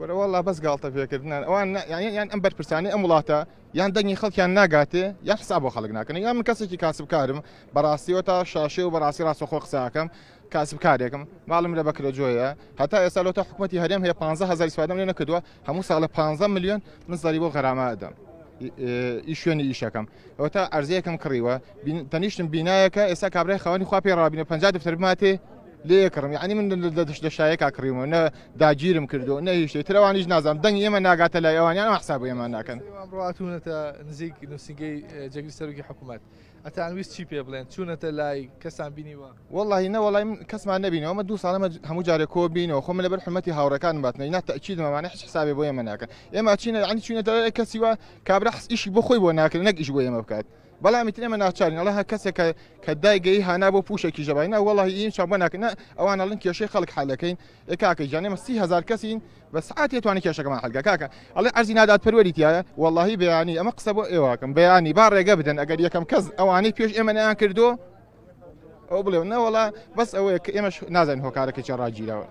وەرەوەڵا بەس گاڵتە پێکردن ئەوان یان ئەم بەرپرسانی ئەم وڵاتە یان دەنگی خەڵکیان ناگاتێ یا حساب بۆ خەڵک ناکەن یا من کەسێکی کاسبکارم بەڕاستیەوە تا شاشێ و بەڕاستی ڕاستەخۆ قساکەم کاسبکارێکم ماڵم لە بەکرەجۆیە هەتا ئێستا لەوتە حکوومەتتی هەرێم هەیە 15 سوادەم لێ نەکردووە هەموو ساڵە 15 میلیۆن من زاری بۆ غەرامادەم. ئیشێنی ئیشەکەم ئەوە تا ئەرزیەکەم کڕیوە تەنیشتم بینایەکە ئێستا کابرای خەوانی خواپی ڕابینە پ دفتەرماتێ لێکڕم یعنی من دە شایەکە کڕیمە نە داگیرم کردو نە هیچ شتێت ترەوانیش نازانم دەنگ ئێمە ناگاتە لای ئەوانیان حساب ئێمە ناکەن ڕاتونەتە نزیک نووسنگەی جەگری سەرکی حکوومەت. ئەتان ویست چی پێ بڵێن چوونەتە لای کەسان بینیوە وڵی نە وڵی کەسمان نبینەوە ئەمە دو ساڵمە هەموو جارێک کۆ بینەوە خۆمە لەبەر حمەتی هاوڕەکان باتنەی ناتەچیدمەمانە حش حسابێ بۆ ئێمە ناکەن ئێمە چینە ئەنی چوونەتە کەسیوە کابرا حسیشی بۆ خۆی بۆ ناکرێن نەک ئیش بۆ ئێمە بکات. بەڵامی ترێمە ناچارین ئەڵها کەسێک کە دایگەی هانا بۆ پوشێکی ژەبایە وڵی این چا بۆ ناکەنە ئەوان ئەڵن کێشەی خەڵک حالەکەین کاکەی جانێمە سی هزار کەسین بە سعاتی توانانی کێشەکەمان هەلگە کاکە ئەڵێ ئەرزی نادات پەروەری تایە وڵی بەیانی ئەمە قسە بۆ ئێواکەم بەیانی با ڕێگە بدەن ئەگەر یەکەم کەس ئەوانەی پێش ئێمە نیان کردو ئەو بڵێ نەوەڵە بەس ئەوەیە کە ئێمەش نازانین هۆکارەکە چێ ڕاگیرەوە